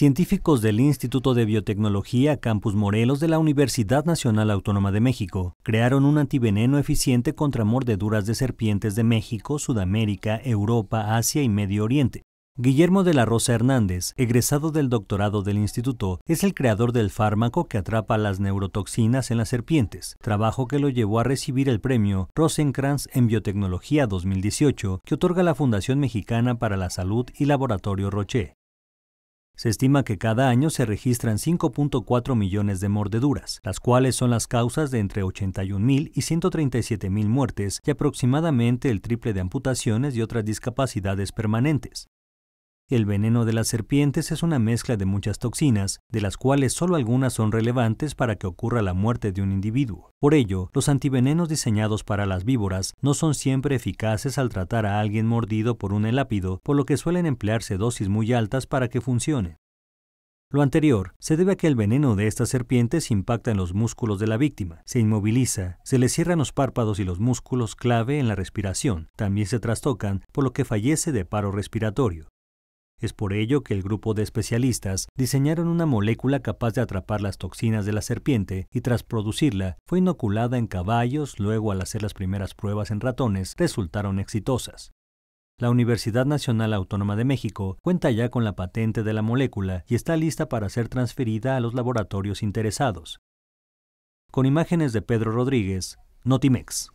Científicos del Instituto de Biotecnología Campus Morelos de la Universidad Nacional Autónoma de México crearon un antiveneno eficiente contra mordeduras de serpientes de México, Sudamérica, Europa, Asia y Medio Oriente. Guillermo de la Rosa Hernández, egresado del doctorado del instituto, es el creador del fármaco que atrapa las neurotoxinas en las serpientes, trabajo que lo llevó a recibir el premio Rosenkranz en Biotecnología 2018, que otorga la Fundación Mexicana para la Salud y Laboratorio Roche. Se estima que cada año se registran 5.4 millones de mordeduras, las cuales son las causas de entre 81.000 y 137.000 muertes y aproximadamente el triple de amputaciones y otras discapacidades permanentes. El veneno de las serpientes es una mezcla de muchas toxinas, de las cuales solo algunas son relevantes para que ocurra la muerte de un individuo. Por ello, los antivenenos diseñados para las víboras no son siempre eficaces al tratar a alguien mordido por un elápido, por lo que suelen emplearse dosis muy altas para que funcione. Lo anterior se debe a que el veneno de estas serpientes impacta en los músculos de la víctima, se inmoviliza, se le cierran los párpados y los músculos clave en la respiración, también se trastocan, por lo que fallece de paro respiratorio. Es por ello que el grupo de especialistas diseñaron una molécula capaz de atrapar las toxinas de la serpiente y tras producirla fue inoculada en caballos, luego al hacer las primeras pruebas en ratones resultaron exitosas. La Universidad Nacional Autónoma de México cuenta ya con la patente de la molécula y está lista para ser transferida a los laboratorios interesados. Con imágenes de Pedro Rodríguez, Notimex.